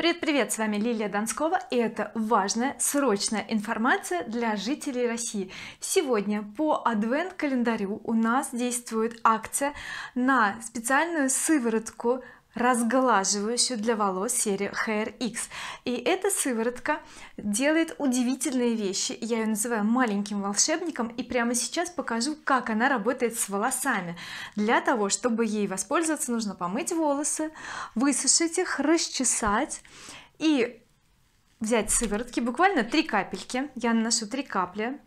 Привет-привет, с вами Лилия Донскова и это важная, срочная информация для жителей России. Сегодня по адвент-календарю у нас действует акция на специальную сыворотку разглаживающую для волос серию Hair X и эта сыворотка делает удивительные вещи я ее называю маленьким волшебником и прямо сейчас покажу как она работает с волосами для того чтобы ей воспользоваться нужно помыть волосы высушить их расчесать и взять сыворотки буквально три капельки я наношу три капли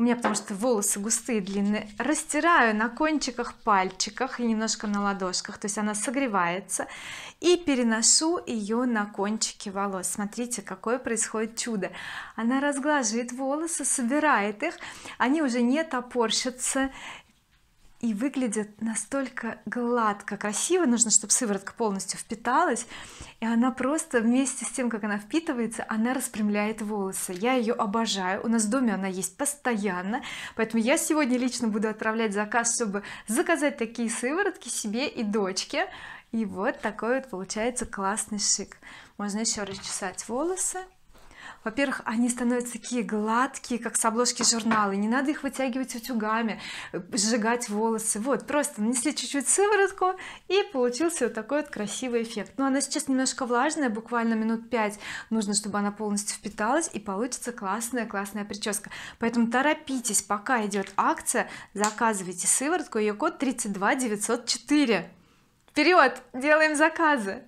у меня потому что волосы густые длинные растираю на кончиках пальчиках и немножко на ладошках то есть она согревается и переношу ее на кончики волос смотрите какое происходит чудо она разглаживает волосы собирает их они уже не топорщатся и выглядят настолько гладко красиво нужно чтобы сыворотка полностью впиталась и она просто вместе с тем как она впитывается она распрямляет волосы я ее обожаю у нас в доме она есть постоянно поэтому я сегодня лично буду отправлять заказ чтобы заказать такие сыворотки себе и дочке и вот такой вот получается классный шик можно еще расчесать волосы во-первых они становятся такие гладкие как с обложки журнала не надо их вытягивать утюгами сжигать волосы вот просто нанесли чуть-чуть сыворотку и получился вот такой вот красивый эффект но она сейчас немножко влажная буквально минут 5 нужно чтобы она полностью впиталась и получится классная классная прическа поэтому торопитесь пока идет акция заказывайте сыворотку ее код 32904. вперед делаем заказы